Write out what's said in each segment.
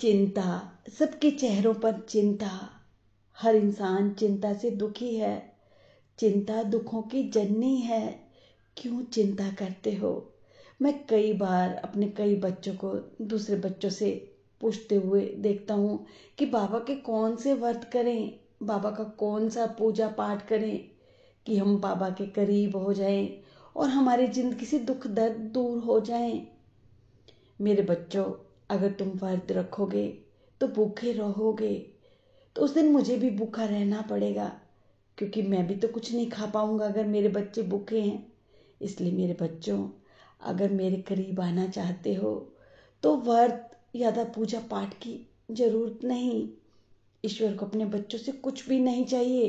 चिंता सबके चेहरों पर चिंता हर इंसान चिंता से दुखी है चिंता दुखों की जननी है क्यों चिंता करते हो मैं कई बार अपने कई बच्चों को दूसरे बच्चों से पूछते हुए देखता हूँ कि बाबा के कौन से व्रत करें बाबा का कौन सा पूजा पाठ करें कि हम बाबा के करीब हो जाएं और हमारे ज़िंदगी से दुख दर्द दूर हो जाएं मेरे बच्चों अगर तुम व्रत रखोगे तो भूखे रहोगे तो उस दिन मुझे भी भूखा रहना पड़ेगा क्योंकि मैं भी तो कुछ नहीं खा पाऊँगा अगर मेरे बच्चे भूखे हैं इसलिए मेरे बच्चों अगर मेरे करीब आना चाहते हो तो व्रत ज़्यादा पूजा पाठ की ज़रूरत नहीं ईश्वर को अपने बच्चों से कुछ भी नहीं चाहिए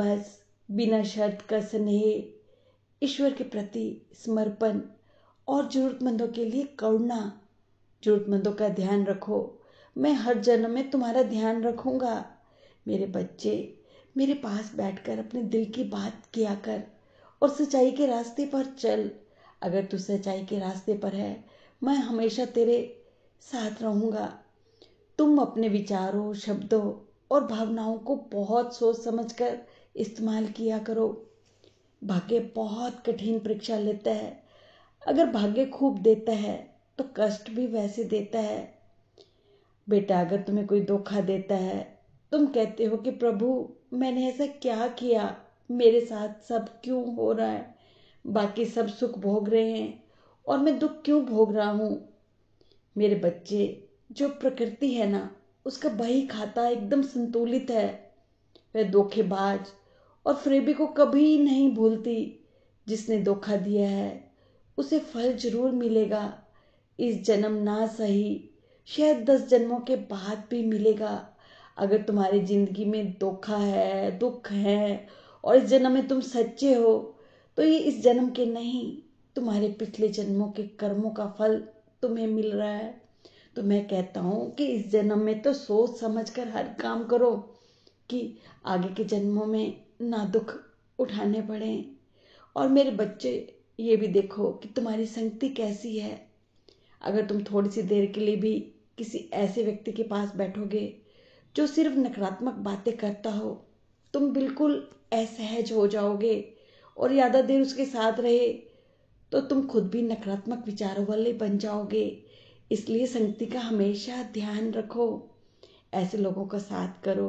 बस बिना शर्त का स्नेह ईश्वर के प्रति समर्पण और ज़रूरतमंदों के लिए करुणा जरूरतमंदों का ध्यान रखो मैं हर जन्म में तुम्हारा ध्यान रखूँगा मेरे बच्चे मेरे पास बैठकर अपने दिल की बात किया कर और सच्चाई के रास्ते पर चल अगर तू सच्चाई के रास्ते पर है मैं हमेशा तेरे साथ रहूँगा तुम अपने विचारों शब्दों और भावनाओं को बहुत सोच समझकर इस्तेमाल किया करो भाग्य बहुत कठिन परीक्षा लेता है अगर भाग्य खूब देता है तो कष्ट भी वैसे देता है बेटा अगर तुम्हें कोई धोखा देता है तुम कहते हो कि प्रभु मैंने ऐसा क्या किया मेरे साथ सब क्यों हो रहा है बाकी सब सुख भोग रहे हैं और मैं दुख क्यों भोग रहा हूँ मेरे बच्चे जो प्रकृति है ना उसका बही खाता एकदम संतुलित है वह धोखेबाज और फ्रेबी को कभी नहीं भूलती जिसने धोखा दिया है उसे फल जरूर मिलेगा इस जन्म ना सही शायद दस जन्मों के बाद भी मिलेगा अगर तुम्हारी ज़िंदगी में धोखा है दुख है और इस जन्म में तुम सच्चे हो तो ये इस जन्म के नहीं तुम्हारे पिछले जन्मों के कर्मों का फल तुम्हें मिल रहा है तो मैं कहता हूँ कि इस जन्म में तो सोच समझ कर हर काम करो कि आगे के जन्मों में ना दुख उठाने पड़े और मेरे बच्चे ये भी देखो कि तुम्हारी संगति कैसी है अगर तुम थोड़ी सी देर के लिए भी किसी ऐसे व्यक्ति के पास बैठोगे जो सिर्फ नकारात्मक बातें करता हो तुम बिल्कुल असहज हो जाओगे और ज़्यादा देर उसके साथ रहे तो तुम खुद भी नकारात्मक विचारों वाले बन जाओगे इसलिए संगति का हमेशा ध्यान रखो ऐसे लोगों का साथ करो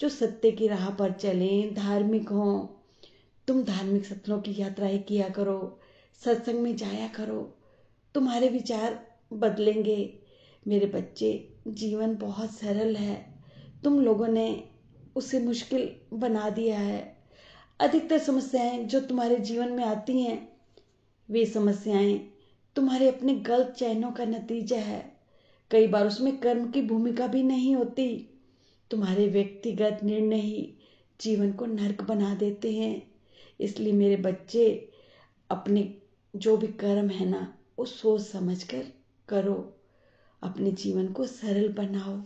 जो सत्य की राह पर चलें धार्मिक हों तुम धार्मिक सत्रों की यात्राएं किया करो सत्संग में जाया करो तुम्हारे विचार बदलेंगे मेरे बच्चे जीवन बहुत सरल है तुम लोगों ने उसे मुश्किल बना दिया है अधिकतर समस्याएं जो तुम्हारे जीवन में आती हैं वे समस्याएं तुम्हारे अपने गलत चयनों का नतीजा है कई बार उसमें कर्म की भूमिका भी नहीं होती तुम्हारे व्यक्तिगत निर्णय ही जीवन को नरक बना देते हैं इसलिए मेरे बच्चे अपने जो भी कर्म है ना वो सोच समझ करो अपने जीवन को सरल बनाओ